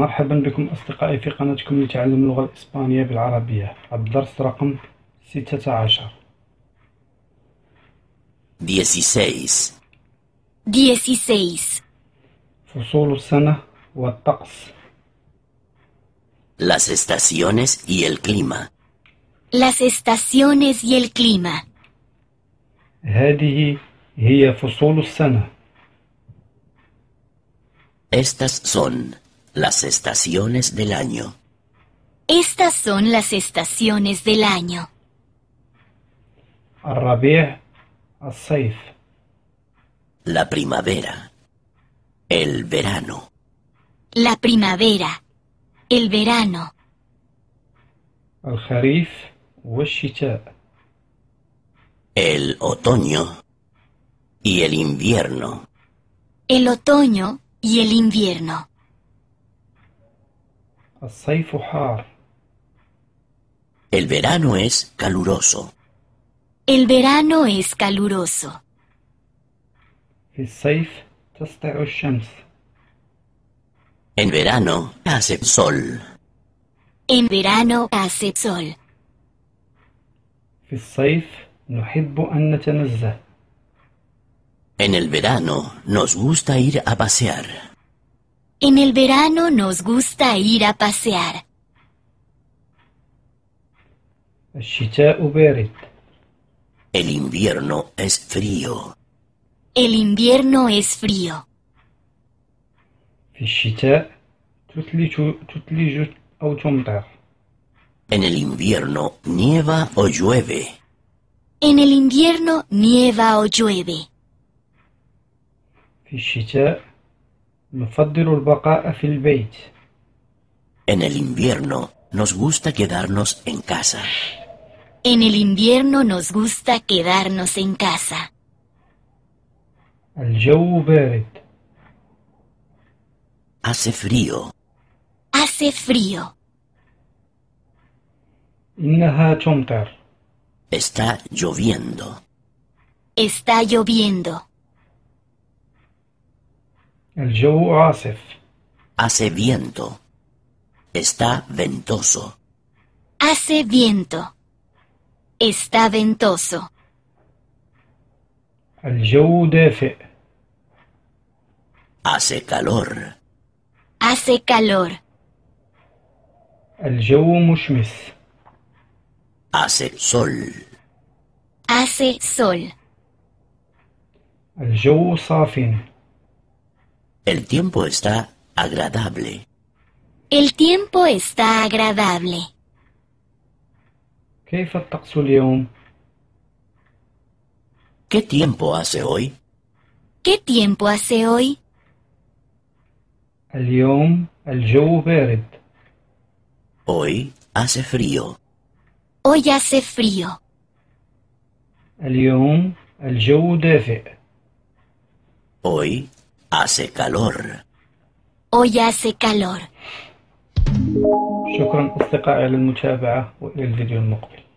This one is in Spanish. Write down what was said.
مرحبا بكم أصدقائي في قناتكم لتعلم اللغة الإسبانية بالعربية الدرس رقم 16 16 16 فصول السنة والطقس Las estaciones y el clima Las estaciones y el clima هذه هي فصول السنة Estas son Las estaciones del año. Estas son las estaciones del año. La primavera. El verano. La primavera. El verano. El otoño. Y el invierno. El otoño y el invierno. El verano es caluroso. El verano es caluroso. En verano hace sol. En verano hace sol. En el verano nos gusta ir a pasear. En el verano nos gusta ir a pasear. El invierno es frío. El invierno es frío. En el invierno nieva o llueve. En el invierno nieva o llueve. En el invierno nos gusta quedarnos en casa. En el invierno nos gusta quedarnos en casa. الجو بارد. Hace frío. Hace frío. Está lloviendo. Está lloviendo. El Asef. Hace viento. Está ventoso. Hace viento. Está ventoso. El الجو defe. Hace calor. Hace calor. El الجو Mushmis. Hace sol. Hace sol. El الجو safin. El tiempo está agradable. El tiempo está agradable. ¿Qué tiempo hace hoy? ¿Qué tiempo hace hoy? اليوم الجو بارد. Hoy hace frío. Hoy hace frío. دافئ. Hoy hace calor. Hoy hace calor. شكرا اصدقائي على المتابعه والى الفيديو المقبل